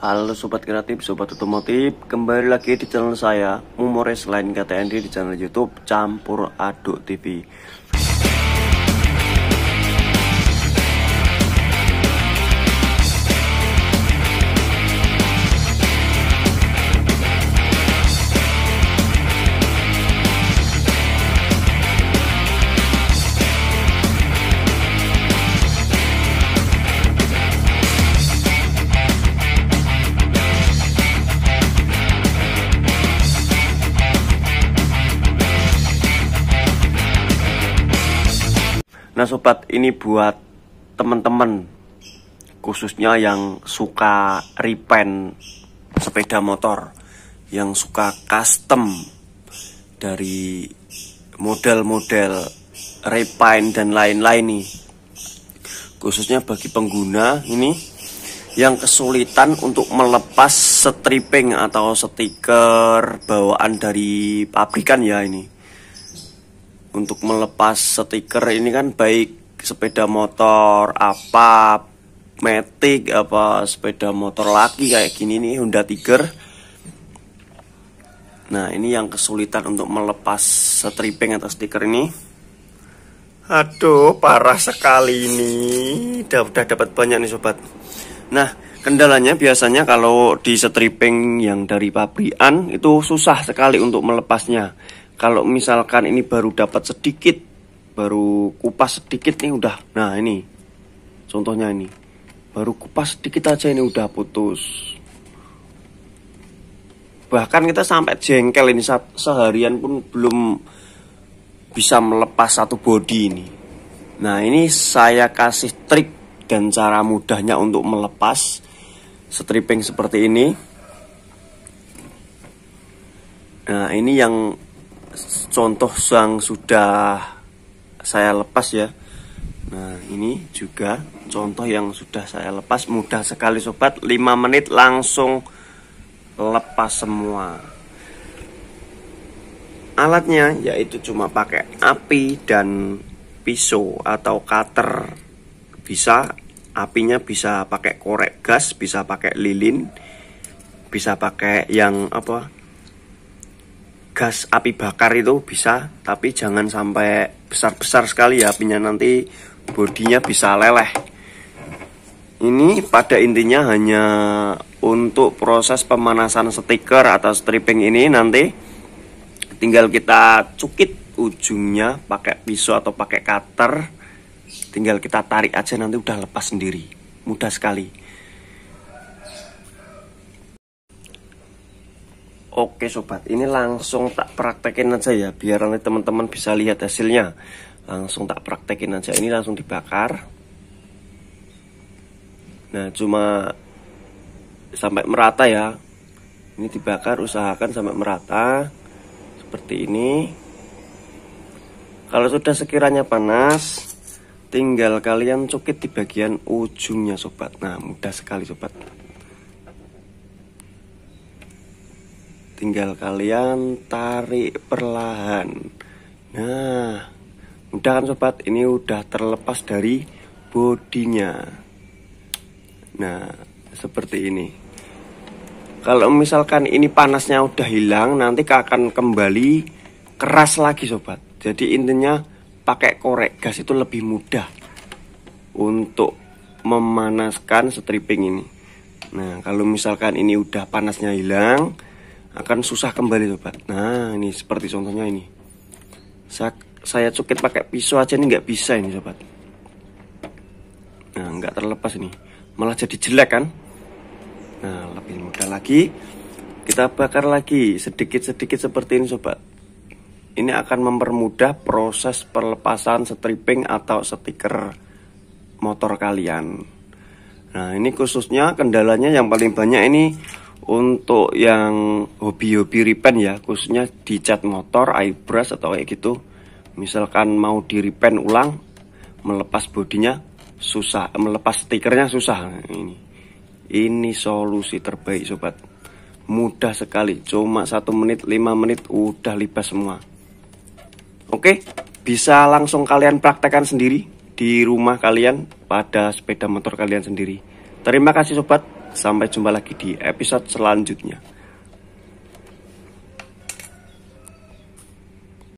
Halo Sobat Kreatif, Sobat Otomotif Kembali lagi di channel saya Mumores lain KTND di channel Youtube Campur Aduk TV Nah sobat ini buat teman-teman khususnya yang suka repaint sepeda motor yang suka custom dari model-model repaint dan lain-lain nih khususnya bagi pengguna ini yang kesulitan untuk melepas stripping atau stiker bawaan dari pabrikan ya ini untuk melepas stiker ini kan baik sepeda motor apa metik apa sepeda motor lagi kayak gini nih Honda Tiger nah ini yang kesulitan untuk melepas stripping atau stiker ini aduh parah sekali ini udah, udah dapat banyak nih sobat nah kendalanya biasanya kalau di stripping yang dari pabrikan itu susah sekali untuk melepasnya kalau misalkan ini baru dapat sedikit baru kupas sedikit nih udah nah ini contohnya ini baru kupas sedikit aja ini udah putus bahkan kita sampai jengkel ini seharian pun belum bisa melepas satu body ini nah ini saya kasih trik dan cara mudahnya untuk melepas stripping seperti ini nah ini yang contoh yang sudah saya lepas ya Nah ini juga contoh yang sudah saya lepas mudah sekali sobat 5 menit langsung lepas semua alatnya yaitu cuma pakai api dan pisau atau cutter bisa apinya bisa pakai korek gas bisa pakai lilin bisa pakai yang apa gas api bakar itu bisa tapi jangan sampai besar-besar sekali ya apinya nanti bodinya bisa leleh ini pada intinya hanya untuk proses pemanasan stiker atau stripping ini nanti tinggal kita cukit ujungnya pakai pisau atau pakai cutter tinggal kita tarik aja nanti udah lepas sendiri mudah sekali Oke sobat, ini langsung tak praktekin aja ya biar nanti teman-teman bisa lihat hasilnya. Langsung tak praktekin aja. Ini langsung dibakar. Nah, cuma sampai merata ya. Ini dibakar usahakan sampai merata seperti ini. Kalau sudah sekiranya panas, tinggal kalian cukit di bagian ujungnya sobat. Nah, mudah sekali sobat. tinggal kalian tarik perlahan nah mudah kan sobat ini udah terlepas dari bodinya nah seperti ini kalau misalkan ini panasnya udah hilang nanti akan kembali keras lagi sobat jadi intinya pakai korek gas itu lebih mudah untuk memanaskan stripping ini nah kalau misalkan ini udah panasnya hilang akan susah kembali sobat nah ini seperti contohnya ini saya, saya cukit pakai pisau aja ini nggak bisa ini sobat nah nggak terlepas ini malah jadi jelek kan nah lebih mudah lagi kita bakar lagi sedikit-sedikit seperti ini sobat ini akan mempermudah proses perlepasan stripping atau stiker motor kalian nah ini khususnya kendalanya yang paling banyak ini untuk yang hobi-hobi repaint ya khususnya dicat motor airbrush atau kayak gitu misalkan mau di repaint ulang melepas bodinya susah melepas stikernya susah ini ini solusi terbaik sobat mudah sekali cuma satu menit lima menit udah libas semua oke bisa langsung kalian praktekkan sendiri di rumah kalian pada sepeda motor kalian sendiri terima kasih sobat Sampai jumpa lagi di episode selanjutnya.